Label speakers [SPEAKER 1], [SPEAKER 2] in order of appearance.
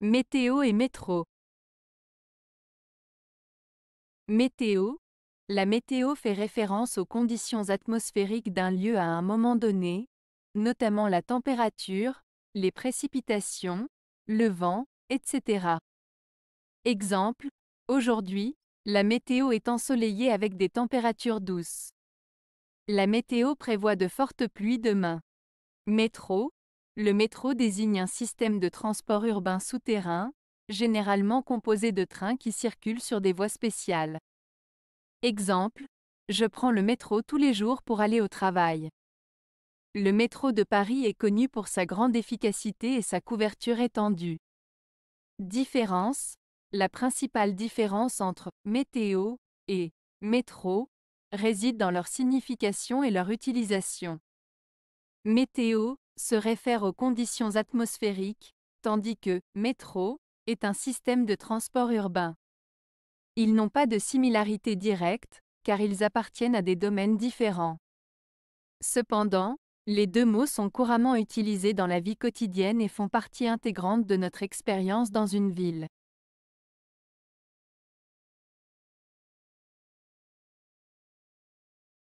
[SPEAKER 1] Météo et métro. Météo. La météo fait référence aux conditions atmosphériques d'un lieu à un moment donné, notamment la température, les précipitations, le vent, etc. Exemple, aujourd'hui, la météo est ensoleillée avec des températures douces. La météo prévoit de fortes pluies demain. Métro, le métro désigne un système de transport urbain souterrain, généralement composé de trains qui circulent sur des voies spéciales. Exemple, je prends le métro tous les jours pour aller au travail. Le métro de Paris est connu pour sa grande efficacité et sa couverture étendue. Différence La principale différence entre météo et métro réside dans leur signification et leur utilisation. Météo se réfère aux conditions atmosphériques, tandis que métro est un système de transport urbain. Ils n'ont pas de similarité directe, car ils appartiennent à des domaines différents. Cependant, les deux mots sont couramment utilisés dans la vie quotidienne et font partie intégrante de notre expérience dans une ville.